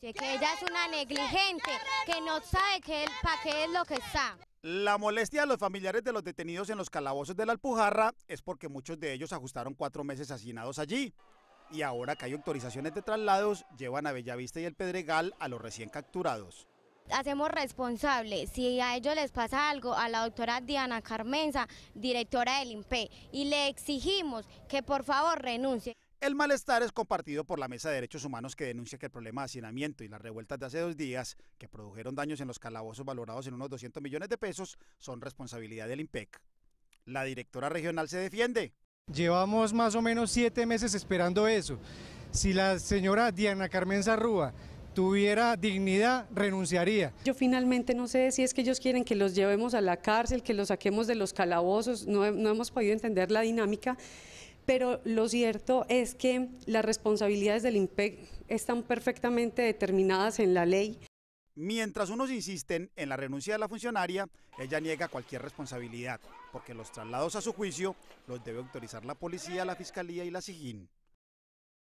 que ella es una negligente, que no sabe para qué es lo que está. La molestia de los familiares de los detenidos en los calabozos de la Alpujarra es porque muchos de ellos ajustaron cuatro meses hacinados allí. Y ahora que hay autorizaciones de traslados, llevan a Bellavista y el Pedregal a los recién capturados hacemos responsable si a ellos les pasa algo a la doctora Diana Carmenza, directora del INPE, y le exigimos que por favor renuncie. El malestar es compartido por la Mesa de Derechos Humanos que denuncia que el problema de hacinamiento y las revueltas de hace dos días, que produjeron daños en los calabozos valorados en unos 200 millones de pesos, son responsabilidad del IMPEC. La directora regional se defiende. Llevamos más o menos siete meses esperando eso. Si la señora Diana Carmen Zarrúa tuviera dignidad, renunciaría. Yo finalmente no sé si es que ellos quieren que los llevemos a la cárcel, que los saquemos de los calabozos, no hemos podido entender la dinámica pero lo cierto es que las responsabilidades del IMPEC están perfectamente determinadas en la ley. Mientras unos insisten en la renuncia de la funcionaria, ella niega cualquier responsabilidad, porque los traslados a su juicio los debe autorizar la policía, la fiscalía y la SIGIN.